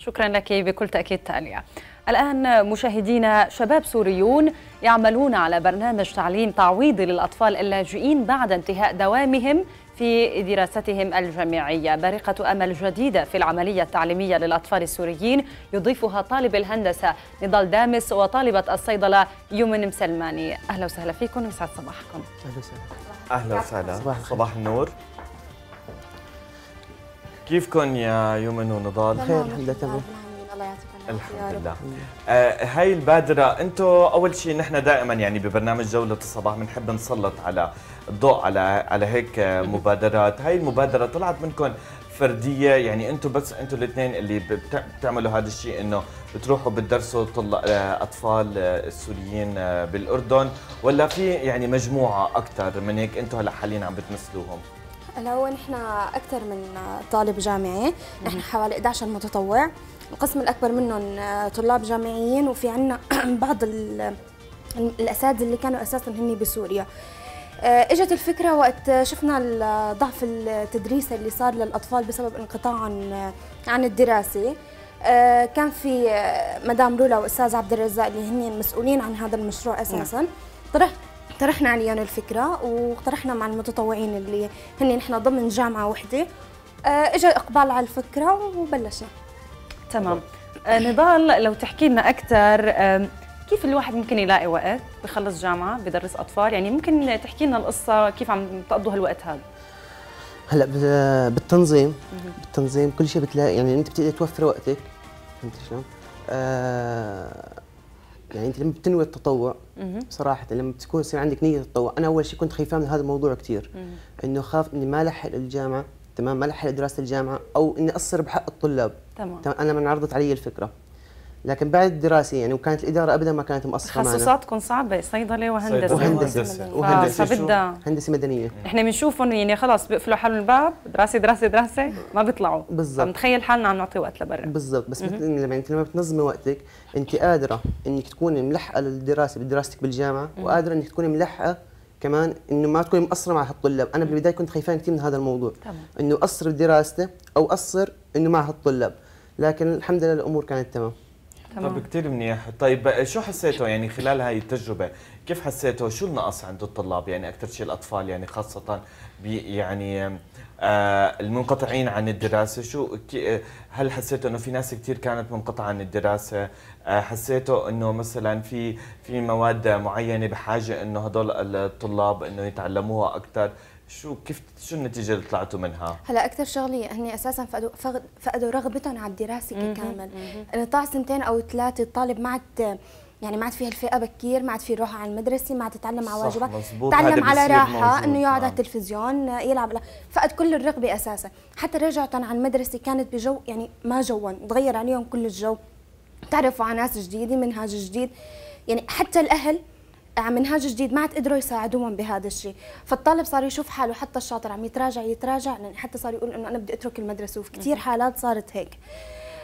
شكرا لك بكل تأكيد تانية الآن مشاهدينا شباب سوريون يعملون على برنامج تعليم تعويضي للأطفال اللاجئين بعد انتهاء دوامهم في دراستهم الجامعية بارقة أمل جديدة في العملية التعليمية للأطفال السوريين يضيفها طالب الهندسة نضال دامس وطالبة الصيدلة يمن مسلماني أهلا وسهلا فيكم وسعد صباحكم أهلا وسهلا أهلا وسهلا صباح النور كيفكم يا يمن ونضال؟ نعم، خير نعم، نعم، الحمد لله تمام الله يعطيكم الحمد لله هاي البادرة انتم اول شيء نحن دائما يعني ببرنامج جولة الصباح بنحب نسلط على الضوء على على هيك آه، مبادرات هاي المبادرة طلعت منكم فردية يعني انتم بس انتم الاثنين اللي بتعملوا هذا الشيء انه بتروحوا بتدرسوا آه، اطفال آه، السوريين بالاردن ولا في يعني مجموعة اكثر من هيك انتم هلا حاليا عم بتمثلوهم؟ هلا هو نحن اكثر من طالب جامعي، نحن حوالي 11 متطوع، القسم الاكبر منهم طلاب جامعيين وفي عندنا بعض الاساتذه اللي كانوا اساسا هن بسوريا. آه، اجت الفكره وقت شفنا ضعف التدريس اللي صار للاطفال بسبب انقطاع عن عن الدراسه آه، كان في آه، مدام رولا واستاذ عبد الرزاق اللي هن مسؤولين عن هذا المشروع اساسا نعم. طرحت اقترحنا علينا الفكره واقترحنا مع المتطوعين اللي هن نحن ضمن جامعه وحده آه، اجى اقبال على الفكره وبلشنا تمام آه، نضال لو تحكي لنا اكثر كيف الواحد ممكن يلاقي وقت بخلص جامعه بدرس اطفال يعني ممكن تحكي لنا القصه كيف عم تقضوا هالوقت هذا هلا بالتنظيم بالتنظيم كل شيء بتلاقي يعني انت بتقدر توفر وقتك فهمت شلون؟ آه يعني انت لما بتنوي التطوع صراحه لما تكون يصير عندك نيه التطوع انا اول شيء كنت خايفه من هذا الموضوع كثير انه خاف اني ما لحق الجامعه تمام ما لحق دراسه الجامعه او اني اقصر بحق الطلاب تمام, تمام. انا من عرضت علي الفكره لكن بعد الدراسه يعني وكانت الاداره ابدا ما كانت مقصره معنا تخصصاتكم صعبه صيدله وهندسه وهندسه آه، وهندسه فبدها هندسه مدنيه احنا بنشوفهم يعني خلص بيقفلوا حالهم الباب دراسه دراسه دراسه ما بيطلعوا بالضبط فمتخيل حالنا عم نعطي وقت لبرا بالضبط بس مثل لما انت لما بتنظمي وقتك انت قادره انك تكوني ملحقه للدراسه بدراستك بالجامعه وقادره انك تكوني ملحقه كمان انه ما تكون مقصره مع هالطلاب، انا بالبدايه كنت خايفان كثير من هذا الموضوع انه اقصر بدراستي او اقصر انه مع هالطلاب، لكن الحمد لله الامور كانت تمام. تمام. طب كثير منيح طيب شو حسيته يعني خلال هاي التجربه كيف حسيته شو النقص عند الطلاب يعني اكثر شيء الاطفال يعني خاصه يعني آه المنقطعين عن الدراسه شو هل حسيته انه في ناس كثير كانت منقطعه عن الدراسه آه حسيته انه مثلا في في مواد معينه بحاجه انه هدول الطلاب انه يتعلموها اكثر شو كيف شو النتيجه اللي طلعتوا منها؟ هلا اكثر شغله هن اساسا فقدوا فقدوا رغبتهم على الدراسه كامل انقطاع سنتين او ثلاثه الطالب ما عاد يعني ما عاد في هالفئه بكير ما عاد في يروح على المدرسه ما عاد تتعلم على واجبات تعلم على راحه انه يقعد على التلفزيون يلعب لا فقد كل الرغبه اساسا حتى رجعتهم على المدرسه كانت بجو يعني ما جو تغير عليهم كل الجو تعرفوا على ناس جديده منهاج جديد يعني حتى الاهل آه، منهاج جديد ما عاد قدروا يساعدوهم بهذا الشيء فالطالب صار يشوف حاله حتى الشاطر عم يتراجع يتراجع لأن حتى صار يقول انه انا بدي اترك المدرسه وفي كثير حالات صارت هيك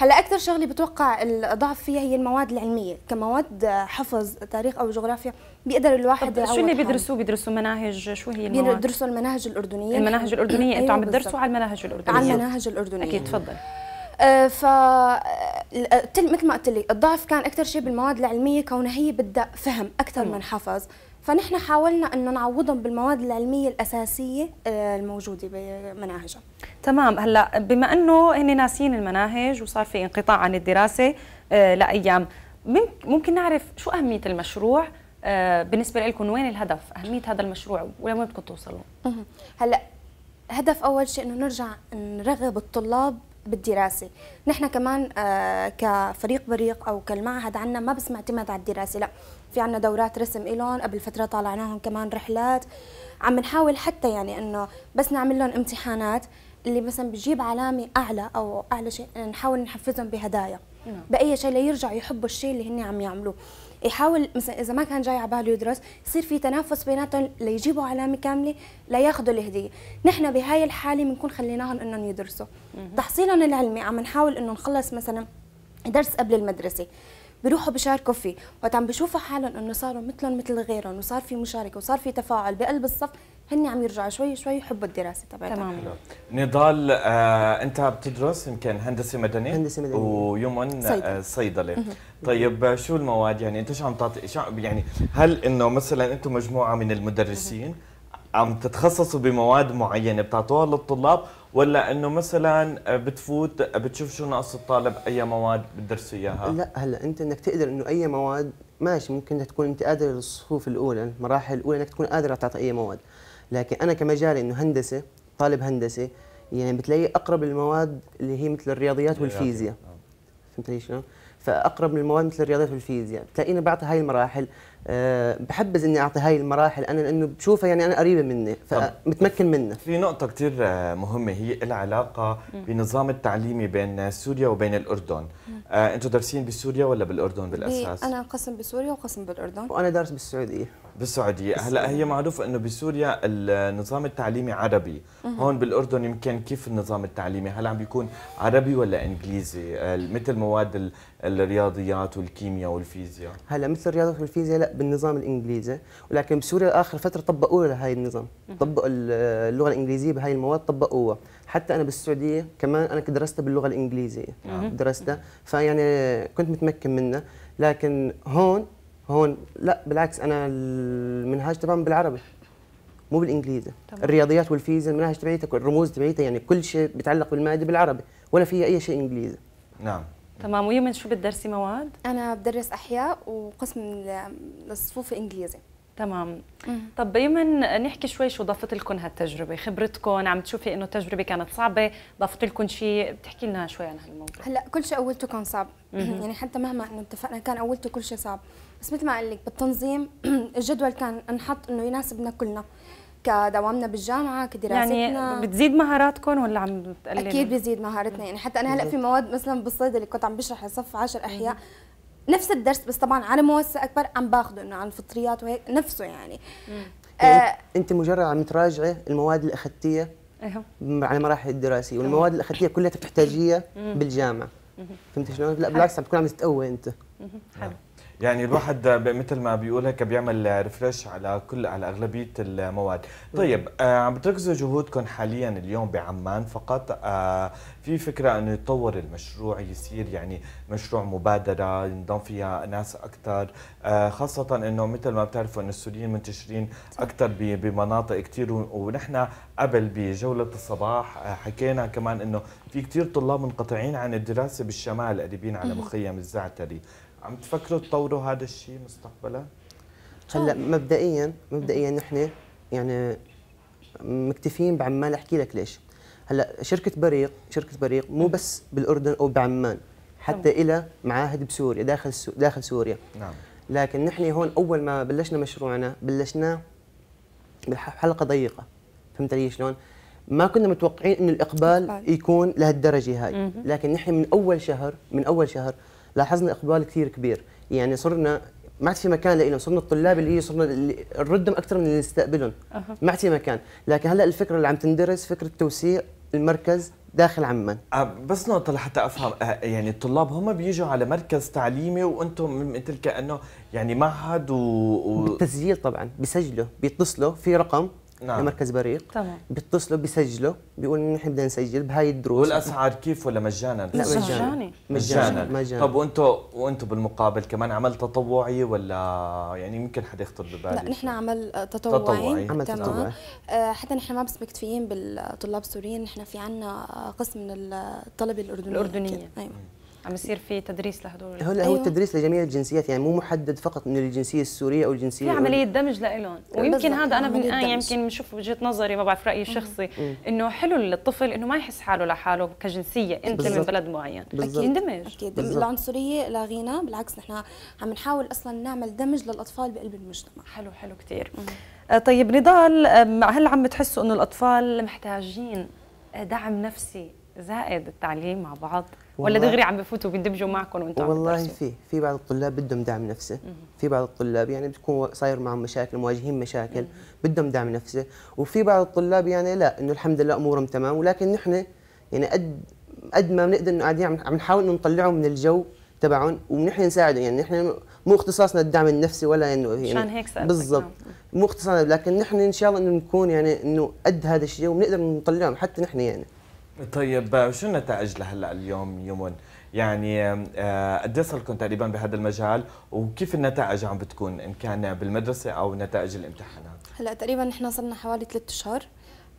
هلا اكثر شغله بتوقع الضعف فيها هي المواد العلميه كمواد آه، حفظ تاريخ او جغرافيا بيقدر الواحد طب شو اللي بيدرسوه بيدرسوا مناهج شو هي المواد بيدرسوا المناهج الاردنيه المناهج الاردنيه أيوة، انتم عم بتدرسوا على المناهج الاردنيه على المناهج الاردنيه اكيد تفضل آه ف مثل ما قلت لي الضعف كان اكثر شيء بالمواد العلميه كونها هي بدها فهم اكثر من حفظ فنحن حاولنا انه نعوضهم بالمواد العلميه الاساسيه آه، الموجوده بمناهجهم تمام هلا بما انه هن ناسيين المناهج وصار في انقطاع عن الدراسه آه، لايام ممكن نعرف شو اهميه المشروع آه، بالنسبه لكم وين الهدف اهميه هذا المشروع ولوين بدكم توصلوا هلا هدف اول شيء انه نرجع نرغب الطلاب بالدراسه نحن كمان آه، كفريق بريق او كالمعهد عندنا ما بس معتمد على الدراسه لا في عندنا دورات رسم إلهم قبل فتره طالعناهم كمان رحلات عم نحاول حتى يعني انه بس نعمل لهم امتحانات اللي مثلا بجيب علامه اعلى او اعلى شيء نحاول نحفزهم بهدايا نعم. باي شيء ليرجعوا يحبوا الشيء اللي هن عم يعملوه يحاول مثلا اذا ما كان جاي على باله يدرس يصير في تنافس بيناتهم ليجيبوا علامه كامله لياخذوا الهديه نحن بهاي الحاله بنكون خليناهم انهم يدرسوا تحصيلهم العلمي عم نحاول انه نخلص مثلا درس قبل المدرسه بيروحوا بيشاركوا فيه وقت عم بيشوفوا حالهم انه صاروا مثلهم مثل غيرهم وصار في مشاركه وصار في تفاعل بقلب الصف هن عم يرجعوا شوي شوي يحبوا الدراسه تبعتهم تمام نضال آه انت بتدرس يمكن هندسه مدنيه هندسه مدنيه ويمن صيدله, آه صيدلة. طيب شو المواد يعني انت شو عم تعطي شو يعني هل انه مثلا انتم مجموعه من المدرسين عم تتخصصوا بمواد معينه بتعطوها للطلاب ولا انه مثلا بتفوت بتشوف شو ناقص الطالب اي مواد بتدرسوا اياها لا هلا انت انك تقدر انه اي مواد ماشي ممكن تكون انت قادر الصفوف الاولى المراحل الاولى انك تكون قادر تعطي اي مواد لكن انا كمجالي انه هندسه طالب هندسه يعني بتلاقي اقرب المواد اللي هي مثل الرياضيات والفيزياء آه. فهمت علي شلون؟ فاقرب المواد مثل الرياضيات والفيزياء بتلاقيني بعطي هاي المراحل أه بحبز اني اعطي هاي المراحل انا لانه بشوفها يعني انا قريبه مني فمتمكن منها في نقطه كثير آه، مهمه هي العلاقه بنظام التعليمي بين سوريا وبين الاردن آه انتم دارسين بسوريا ولا بالاردن بالاساس انا قسم بسوريا وقسم بالاردن وانا دارس بالسعوديه بالسعوديه هلا هي معروف انه بسوريا النظام التعليمي عربي هون بالاردن يمكن كيف النظام التعليمي هل عم بيكون عربي ولا انجليزي مثل مواد الرياضيات والكيمياء والفيزياء هلا مثل الرياضيات والفيزياء لا بالنظام الانجليزي ولكن بسوريا اخر فتره طبقوا لهي هاي النظام طبقوا اللغه الانجليزيه بهاي المواد طبقوها حتى انا بالسعوديه كمان انا درستها باللغه الانجليزيه نعم. درستها فيعني كنت متمكن منها لكن هون هون لا بالعكس انا المنهاج تمام بالعربي مو بالانجليزي طبعا. الرياضيات والفيزياء المناهج تبعيتها الرموز تبعيتها يعني كل شيء بيتعلق بالماده بالعربي ولا فيها اي شيء انجليزي نعم تمام ويمن شو بتدرسي مواد انا بدرس احياء وقسم للصفوف انجليزي تمام طب يمن نحكي شوي شو ضافت لكم هالتجربه خبرتكم عم تشوفي انه التجربه كانت صعبه ضافت لكم شيء بتحكي لنا شوي عن هالموضوع هلا كل شيء اولته كان صعب يعني حتى مهما انه اتفقنا كان اولته كل شيء صعب بس مثل ما قال لك بالتنظيم الجدول كان انحط انه يناسبنا كلنا كدوامنا بالجامعه كدراستنا يعني بتزيد مهاراتكم ولا عم بتقلل اكيد بزيد مهارتنا يعني حتى انا هلا في مواد مثلا بالصيد اللي كنت عم بشرح لصف 10 احياء نفس الدرس بس طبعا على موسع اكبر عم باخذه انه عن الفطريات وهيك نفسه يعني آه، يعني آه انت مجرد عم تراجعي المواد اللي اخذتيها ايوه على مراحل الدراسيه والمواد اللي اخذتيها كلها بتحتاجيها بالجامعه فهمت شلون؟ لا بالعكس عم تكون عم تتقوى انت حلو يعني الواحد مثل ما بيقول هيك بيعمل ريفرش على كل على اغلبيه المواد طيب آه عم بتركزوا جهودكم حاليا اليوم بعمان فقط آه في فكره انه يتطور المشروع يصير يعني مشروع مبادره ينضم فيها ناس اكثر آه خاصه انه مثل ما بتعرفوا انه السوريين منتشرين اكثر بمناطق كثير ونحن قبل بجوله الصباح آه، حكينا كمان انه في كثير طلاب منقطعين عن الدراسه بالشمال قريبين على مخيم الزعتري عم تفكروا تطوروا هذا الشيء مستقبلا؟ هلا مبدئيا مبدئيا نحن يعني مكتفيين بعمان احكي لك ليش هلا شركه بريق شركه بريق مو بس بالاردن او بعمان حتى الى معاهد بسوريا داخل سو داخل سوريا نعم لكن نحن هون اول ما بلشنا مشروعنا بلشناه بحلقه ضيقه فهمت علي شلون؟ ما كنا متوقعين انه الاقبال يكون لهالدرجه هاي لكن نحن من اول شهر من اول شهر لاحظنا اقبال كثير كبير يعني صرنا ما عاد في مكان لهم صرنا الطلاب اللي هي صرنا نردهم اكثر من اللي نستقبلهم أه. ما عاد في مكان لكن هلا الفكره اللي عم تندرس فكره توسيع المركز داخل عمان أه، بس نقطة لحتى أفهم أه، يعني الطلاب هم بيجوا على مركز تعليمي وأنتم مثل كأنه يعني معهد و... و... بالتسجيل طبعا بيسجلوا بيتصلوا في رقم نعم. لمركز بريق تمام بيتصلوا بيسجلوا بيقولوا نحن بدنا نسجل بهاي الدروس والاسعار كيف ولا مجانا؟ لا مجانا مجانا مجانا طب وانتم وانتم بالمقابل كمان عمل تطوعي ولا يعني يمكن حدا يخطر ببالي لا نحن عمل تطوعي تطوعي عمل تطوعي آه حتى نحن ما بس مكتفيين بالطلاب السوريين نحن في عندنا قسم من الطلبه الاردنيه الاردنيه أيوة. عم يصير في تدريس لهدول هلا هو أيوه. التدريس لجميع الجنسيات يعني مو محدد فقط من الجنسيه السوريه او الجنسيه في عمليه دمج لإلهم ويمكن هذا انا بن... آه يمكن بشوف وجهه نظري ما بعرف رايي الشخصي انه حلو للطفل انه ما يحس حاله لحاله كجنسيه انت بالزبط. من بلد معين بالزبط. يندمج اكيد بالزبط. العنصريه لا غينا بالعكس نحن عم نحاول اصلا نعمل دمج للاطفال بقلب المجتمع حلو حلو كثير آه، طيب نضال آه، هل عم تحسوا انه الاطفال محتاجين آه، دعم نفسي زائد التعليم مع بعض ولا دغري عم بفوتوا بيندمجوا معكم وانتم والله في في بعض الطلاب بدهم دعم نفسه في بعض الطلاب يعني بتكون صاير معهم مشاكل مواجهين مشاكل بدهم دعم نفسه وفي بعض الطلاب يعني لا انه الحمد لله امورهم تمام ولكن نحن يعني قد قد ما بنقدر انه قاعدين عم نحاول انه نطلعهم من الجو تبعهم ونحن نساعدهم يعني نحن مو اختصاصنا الدعم النفسي ولا انه يعني عشان هيك سألتك بالضبط نعم. مو اختصاصنا لكن نحن ان شاء الله انه نكون يعني انه قد هذا الشيء وبنقدر نطلعهم حتى نحن يعني طيب آه، شو النتائج لهلا اليوم يمن؟ يعني آه، قد ايه صار لكم تقريبا بهذا المجال وكيف النتائج عم بتكون ان كان بالمدرسه او نتائج الامتحانات؟ هلا تقريبا نحن صرنا حوالي ثلاث اشهر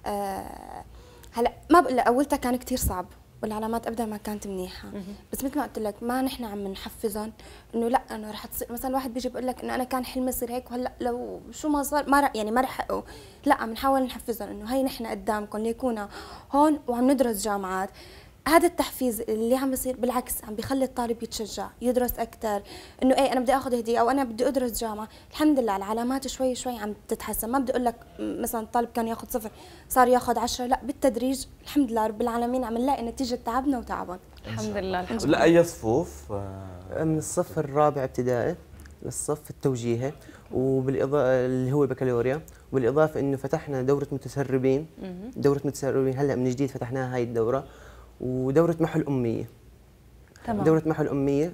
آه، هلا ما بقول اولتها كان كثير صعب والعلامات ابدا ما كانت منيحه بس مثل ما قلت لك ما نحن عم نحفزهم انه لا انا رح تصير مثلا واحد بيجي بيقول لك انه انا كان حلمي يصير هيك وهلا لو شو ما صار ما رح يعني ما رح أقو. لا عم نحاول نحفزهم انه هي نحن قدامكم ليكونا هون وعم ندرس جامعات هذا التحفيز اللي عم بيصير بالعكس عم بيخلي الطالب يتشجع يدرس اكثر انه ايه انا بدي اخذ هديه او انا بدي ادرس جامعه الحمد لله العلامات شوي شوي عم تتحسن ما بدي اقول لك مثلا الطالب كان ياخذ صفر صار ياخذ عشرة لا بالتدريج الحمد لله رب العالمين عم نلاقي نتيجه تعبنا وتعبهم الحمد لله الحمد لله لاي صفوف آه. من الصف الرابع ابتدائي للصف التوجيهي وبالاضافه اللي هو بكالوريا وبالاضافه انه فتحنا دوره متسربين دوره متسربين هلا من جديد فتحناها هاي الدوره ودوره محو الاميه تمام دوره محو الاميه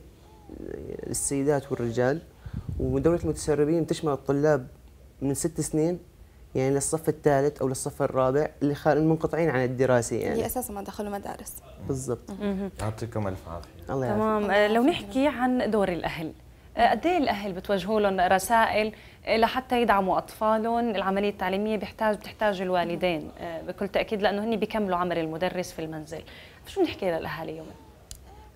للسيدات والرجال ودوره المتسربين بتشمل الطلاب من ست سنين يعني للصف الثالث او للصف الرابع اللي خال المنقطعين عن الدراسه يعني اللي اساسا ما دخلوا مدارس بالضبط يعطيكم الف عافيه الله يعافيك تمام آه، لو نحكي عن دور الاهل آه، قد ايه الاهل بتوجهوا لهم رسائل آه، لحتى يدعموا اطفالهم العمليه التعليميه بيحتاج بتحتاج الوالدين بكل تاكيد لانه هن بيكملوا عمل المدرس في المنزل شو بنحكي للاهالي يوما؟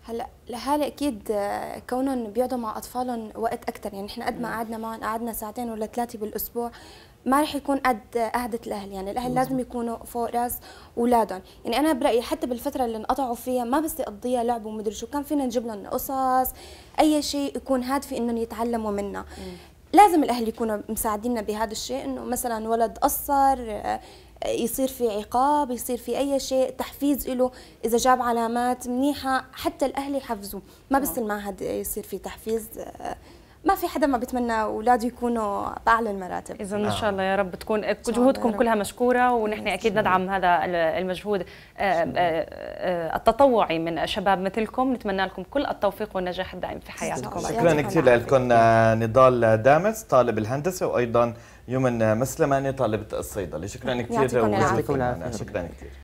هلا الاهالي اكيد آه، كونهم بيقعدوا مع اطفالهم وقت اكثر يعني نحن قد ما قعدنا معهم قعدنا ساعتين ولا ثلاثه بالاسبوع ما رح يكون قد قعدة الأهل يعني الأهل لازم يكونوا فوق راس أولادهم يعني أنا برأيي حتى بالفترة اللي انقطعوا فيها ما بس يقضيها لعب ومدري شو كان فينا نجيب لهم قصص أي شيء يكون هادفي إنهم يتعلموا مم. لازم الاهل يكونوا مساعديننا بهذا الشيء انه مثلا ولد قصر آه، يصير في عقاب يصير في اي شيء تحفيز له اذا جاب علامات منيحه حتى الاهل يحفزوه ما نعم. بس المعهد يصير في تحفيز ما في حدا ما بيتمنى اولاده يكونوا باعلى المراتب اذا ان شاء الله يا رب تكون جهودكم كلها مشكوره ونحن اكيد ندعم هذا المجهود آه، آه، آه، التطوعي من شباب مثلكم نتمنى لكم كل التوفيق والنجاح الدائم في حياتكم شكرا كثير لكم نضال دامس طالب الهندسه وايضا يمن مسلماني طالبة الصيدلة شكرا كثير شكرا كثير